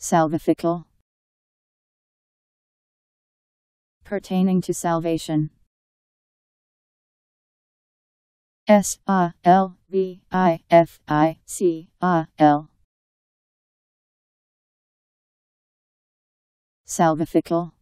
Salvifical Pertaining to salvation S A L V I F I C A L Salvifical